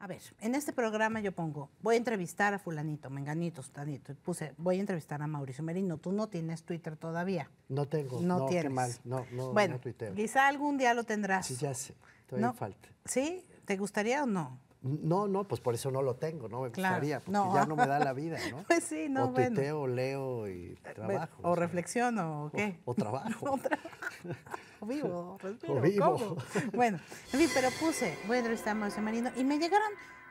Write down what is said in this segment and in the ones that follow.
a ver, en este programa yo pongo, voy a entrevistar a fulanito, menganito, sutanito, puse, voy a entrevistar a Mauricio Merino. Tú no tienes Twitter todavía. No tengo. No, no tienes. Qué mal. No, no, bueno, quizá algún día lo tendrás. Sí, ya sé. Todavía no. falta. ¿Sí? ¿Te gustaría o no? No, no, pues por eso no lo tengo, no me gustaría, porque ya no me da la vida, ¿no? Pues sí, no, o bueno. leo y eh, trabajo. O, reflexiono, ¿o qué? O, trabajo. o vivo, respiro, o vivo. Bueno, en fin, pero puse, bueno, estamos en a este Marino y me llegaron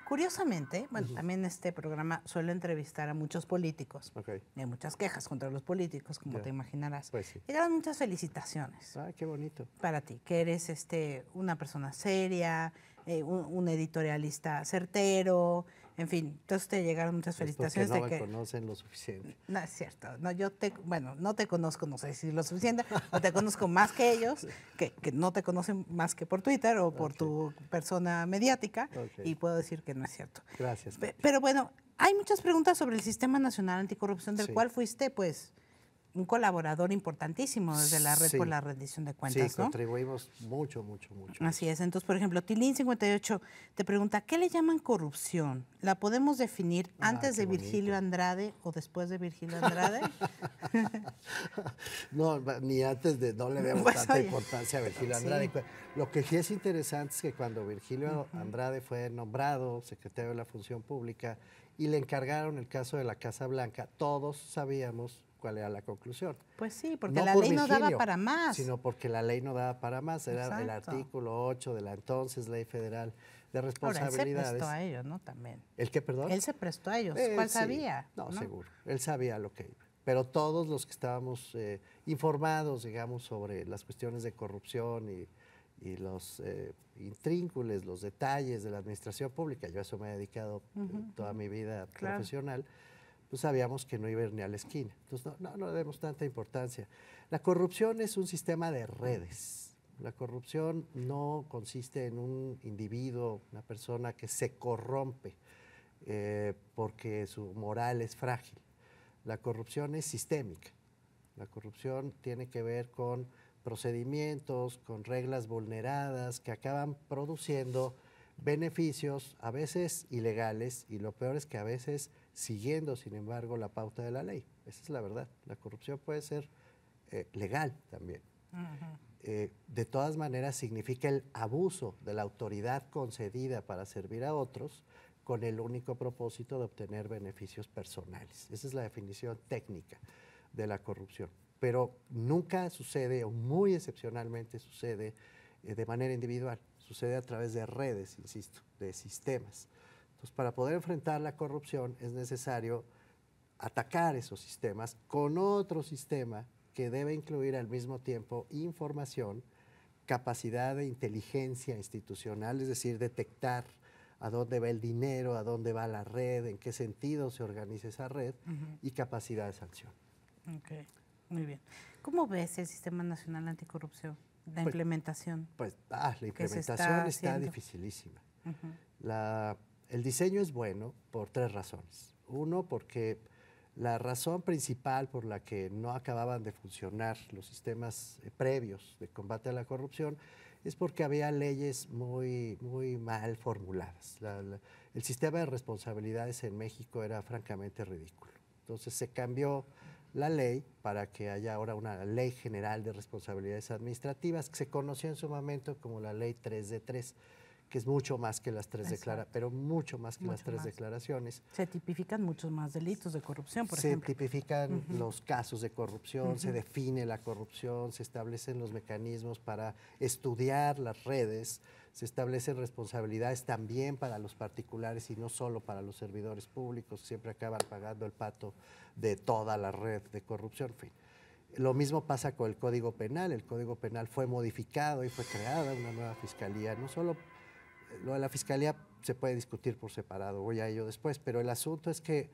Curiosamente, bueno, también este programa suele entrevistar a muchos políticos. Hay muchas quejas contra los políticos, como te imaginarás. Pues y sí. muchas felicitaciones. Ah, qué bonito. Para ti, que eres este, una persona seria, eh, un, editorialista certero, en fin, entonces te llegaron muchas felicitaciones. no de me conocen lo suficiente. No es cierto. No, yo te, bueno, no te conozco, no sé si lo suficiente, o te conozco más que ellos, que, no te conocen más que por Twitter o por tu persona mediática, y puedo decir que no es cierto. Gracias. Pero, bueno, hay muchas preguntas sobre el Sistema Nacional Anticorrupción del cual fuiste, pues, un colaborador importantísimo desde la red por la rendición de cuentas. Sí, contribuimos mucho, mucho, mucho. Así es. Entonces, por ejemplo, Tilín58 te pregunta, ¿qué le llaman corrupción? ¿La podemos definir ah, antes de Virgilio Andrade o después de Virgilio Andrade? no, ni antes de, no le damos pues, tanta importancia a Virgilio Andrade. Lo que sí es interesante es que cuando Virgilio Andrade fue nombrado secretario de la Función Pública y le encargaron el caso de la Casa Blanca, todos sabíamos cuál era la conclusión. Pues sí, porque la ley no daba para más. Sino porque la ley no daba para más. Era el artículo 8 de la entonces Ley Federal de Responsabilidades. Ahora, él se prestó a ellos, ¿no? También. ¿El qué, perdón? Él se prestó a ellos. Él, eh, ¿Cuál sabía? No, seguro. Él sabía lo que Pero todos los que estábamos eh, informados, digamos, sobre las cuestiones de corrupción y, los intrínculos, eh, intríncules, los detalles de la administración pública, yo a eso me he dedicado toda mi vida profesional, pues sabíamos que no iba a ir ni a la esquina. Entonces no, no, le demos tanta importancia. La corrupción es un sistema de redes. La corrupción no consiste en un individuo, una persona que se corrompe eh, porque su moral es frágil. La corrupción es sistémica. La corrupción tiene que ver con procedimientos, con reglas vulneradas que acaban produciendo beneficios a veces ilegales y lo peor es que a veces siguiendo, sin embargo, la pauta de la ley. Esa es la verdad. La corrupción puede ser eh, legal también. Eh, de todas maneras, significa el abuso de la autoridad concedida para servir a otros con el único propósito de obtener beneficios personales. Esa es la definición técnica de la corrupción. Pero nunca sucede, o muy excepcionalmente sucede, eh, de manera individual. Sucede a través de redes, insisto, de sistemas. Entonces, para poder enfrentar la corrupción es necesario atacar esos sistemas con otro sistema que debe incluir al mismo tiempo información, capacidad de inteligencia institucional, es decir, detectar a dónde va el dinero, a dónde va la red, en qué sentido se organiza esa red y capacidad de sanción. Ok, muy bien. ¿Cómo ves el Sistema Nacional Anticorrupción? La pues, implementación. Pues ah, la implementación está, dificilísima. La el diseño es bueno por tres razones. Uno, porque la razón principal por la que no acababan de funcionar los sistemas eh, previos de combate a la corrupción es porque había leyes muy, muy mal formuladas. el sistema de responsabilidades en México era francamente ridículo. Entonces se cambió la ley para que haya ahora una ley general de responsabilidades administrativas que se conoció en su momento como la ley 3 de 3 que es mucho más que las tres declaraciones, pero mucho más que las tres declaraciones. Se tipifican muchos más delitos de corrupción, por ejemplo. Se tipifican los casos de corrupción, se define la corrupción, se establecen los mecanismos para estudiar las redes, se establecen responsabilidades también para los particulares y no solo para los servidores públicos, siempre acaban pagando el pato de toda la red de corrupción, Lo mismo pasa con el Código Penal. El Código Penal fue modificado y fue creada una nueva fiscalía, no solo lo de la fiscalía se puede discutir por separado, voy a ello después, pero el asunto es que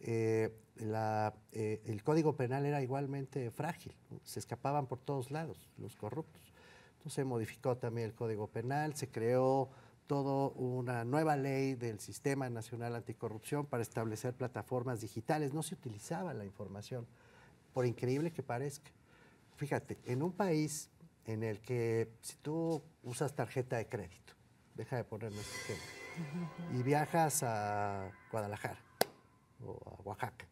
eh, la, eh, el código penal era igualmente frágil, se escapaban por todos lados los corruptos. Entonces se modificó también el código penal, se creó toda una nueva ley del Sistema Nacional Anticorrupción para establecer plataformas digitales, no se utilizaba la información, por increíble que parezca. Fíjate, en un país en el que si tú usas tarjeta de crédito, deja de ponerme este Y viajas a Guadalajara o a Oaxaca,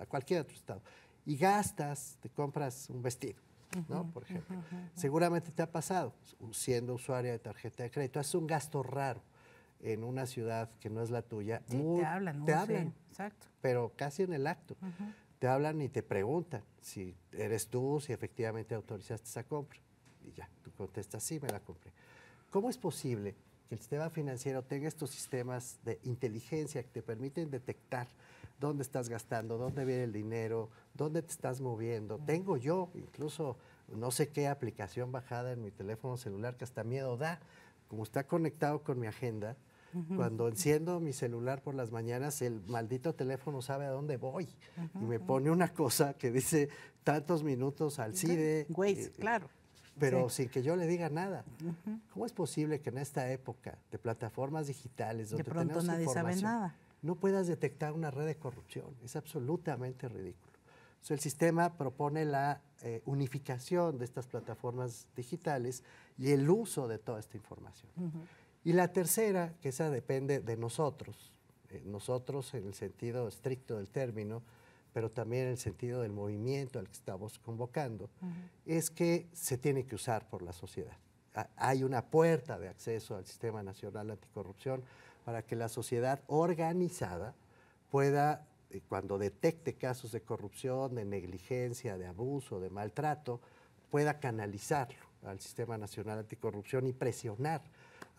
a cualquier otro estado, y gastas, te compras un vestido. ¿no? Por ejemplo. Seguramente te ha pasado, siendo usuaria de tarjeta de crédito, haces un gasto raro en una ciudad que no es la tuya. Sí, te hablan, te hablan, exacto. Pero casi en el acto. Te hablan y te preguntan si eres tú, si efectivamente autorizaste esa compra. Y ya, tú contestas, sí, me la compré. ¿Cómo es posible que el sistema financiero tenga estos sistemas de inteligencia que te permiten detectar dónde estás gastando, dónde viene el dinero, dónde te estás moviendo? Tengo yo incluso no sé qué aplicación bajada en mi teléfono celular que hasta miedo da, como está conectado con mi agenda. Cuando enciendo mi celular por las mañanas, el maldito teléfono sabe a dónde voy y me pone una cosa que dice tantos minutos al CIDE. Waze, eh, claro pero sin que yo le diga nada. ¿Cómo es posible que en esta época de plataformas digitales donde de pronto nadie sabe nada. no puedas detectar una red de corrupción? Es absolutamente ridículo. el sistema propone la eh, unificación de estas plataformas digitales y el uso de toda esta información. Y la tercera, que esa depende de nosotros, eh, nosotros en el sentido estricto del término, pero también el sentido del movimiento al que estamos convocando, es que se tiene que usar por la sociedad. Hay una puerta de acceso al Sistema Nacional Anticorrupción para que la sociedad organizada pueda, eh, cuando detecte casos de corrupción, de negligencia, de abuso, de maltrato, pueda canalizarlo al Sistema Nacional Anticorrupción y presionar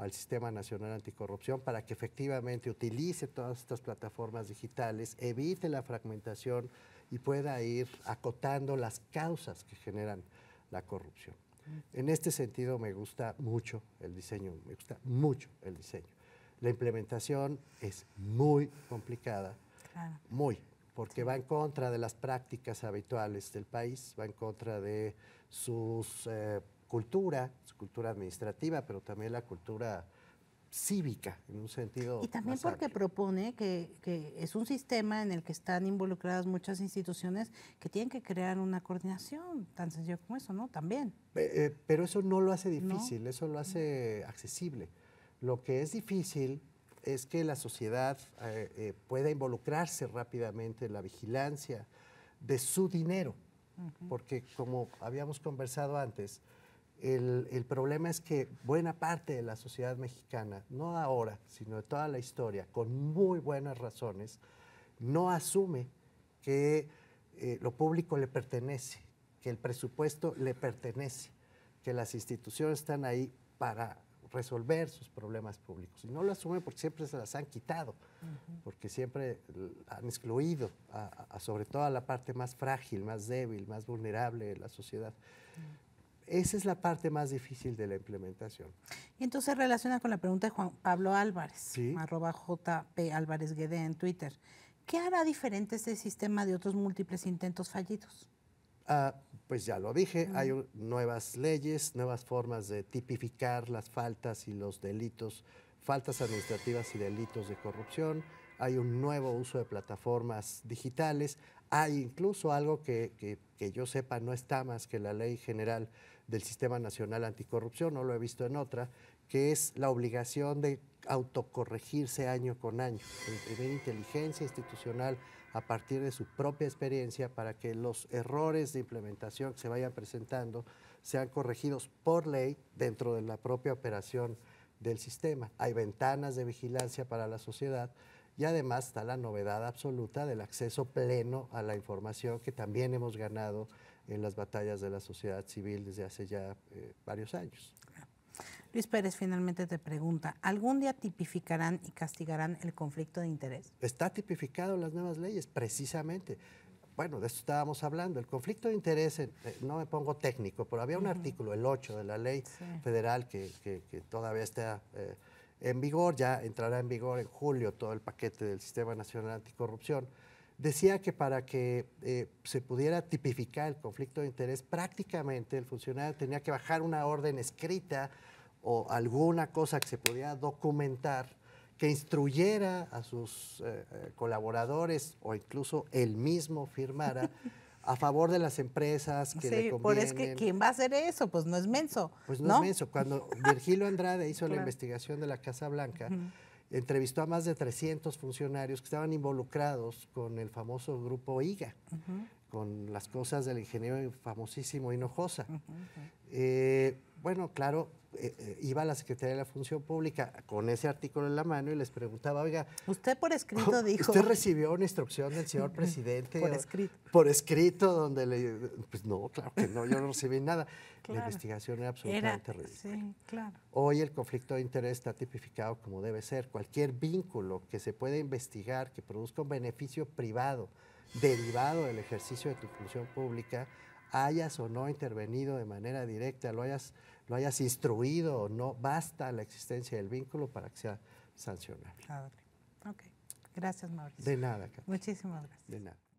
al Sistema Nacional Anticorrupción para que efectivamente utilice todas estas plataformas digitales, evite la fragmentación y pueda ir acotando las causas que generan la corrupción. En este sentido me gusta mucho el diseño, me gusta mucho el diseño. La implementación es muy complicada, muy, porque va en contra de las prácticas habituales del país, va en contra de sus eh, cultura, su cultura administrativa, pero también la cultura cívica, en un sentido. Y también porque propone que, es un sistema en el que están involucradas muchas instituciones que tienen que crear una coordinación, tan sencillo como eso, ¿no? También. Eh, eh, pero eso no lo hace difícil, eso lo hace accesible. Lo que es difícil es que la sociedad eh, pueda involucrarse rápidamente en la vigilancia de su dinero, porque como habíamos conversado antes, el, problema es que buena parte de la sociedad mexicana, no ahora, sino de toda la historia, con muy buenas razones, no asume que eh, lo público le pertenece, que el presupuesto le pertenece, que las instituciones están ahí para resolver sus problemas públicos. Y no lo asume porque siempre se las han quitado, porque siempre han excluido sobre todo a la parte más frágil, más débil, más vulnerable de la sociedad. Esa es la parte más difícil de la implementación. Y entonces relaciona con la pregunta de Juan Pablo Álvarez, arroba JP Álvarez Guede en Twitter. ¿Qué hará diferente este sistema de otros múltiples intentos fallidos? Ah, pues ya lo dije, hay nuevas leyes, nuevas formas de tipificar las faltas y los delitos, faltas administrativas y delitos de corrupción, hay un nuevo uso de plataformas digitales, hay incluso algo que, que, que yo sepa no está más que la ley general del Sistema Nacional Anticorrupción, no lo he visto en otra, que es la obligación de autocorregirse año con año, imprimir inteligencia institucional a partir de su propia experiencia para que los errores de implementación que se vayan presentando sean corregidos por ley dentro de la propia operación del sistema. Hay ventanas de vigilancia para la sociedad y además está la novedad absoluta del acceso pleno a la información que también hemos ganado en las batallas de la sociedad civil desde hace ya eh, varios años. Luis Pérez finalmente te pregunta, ¿algún día tipificarán y castigarán el conflicto de interés? Está tipificado en las nuevas leyes, precisamente. Bueno, de esto estábamos hablando. El conflicto de interés, eh, eh, no me pongo técnico, pero había un artículo, el 8 de la ley federal, que, todavía está en vigor, ya entrará en vigor en julio todo el paquete del Sistema Nacional Anticorrupción Decía que para que eh, se pudiera tipificar el conflicto de interés, prácticamente el funcionario tenía que bajar una orden escrita o alguna cosa que se pudiera documentar que instruyera a sus eh, eh, colaboradores o incluso él mismo firmara a favor de las empresas que le convienen. es que quién va a hacer eso, pues no es menso. Pues no, es menso. Cuando Virgilio Andrade hizo la investigación de la Casa Blanca, entrevistó a más de 300 funcionarios que estaban involucrados con el famoso grupo IGA, con las cosas del ingeniero famosísimo Hinojosa. Eh, bueno, claro, eh, eh, iba a la Secretaría de la Función Pública con ese artículo en la mano y les preguntaba, oiga, usted por escrito dijo. ¿Usted recibió una instrucción del señor presidente? por escrito. Por escrito, donde le... Pues no, claro que no, yo no recibí nada. La investigación era absolutamente ridícula. Sí, claro. Hoy el conflicto de interés está tipificado como debe ser. Cualquier vínculo que se pueda investigar que produzca un beneficio privado derivado del ejercicio de tu función pública, hayas o no intervenido de manera directa, lo hayas no hayas instruido no, basta la existencia del vínculo para que sea sancionable. Ah, ok. Gracias, Mauricio. De nada, Muchísimas gracias. De nada.